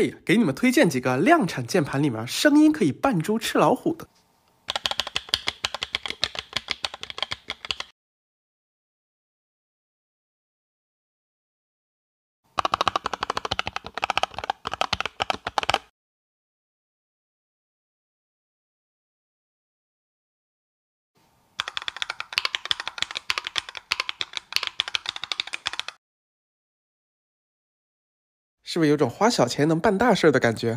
嘿，给你们推荐几个量产键盘，里面声音可以扮猪吃老虎的。是不是有种花小钱能办大事的感觉？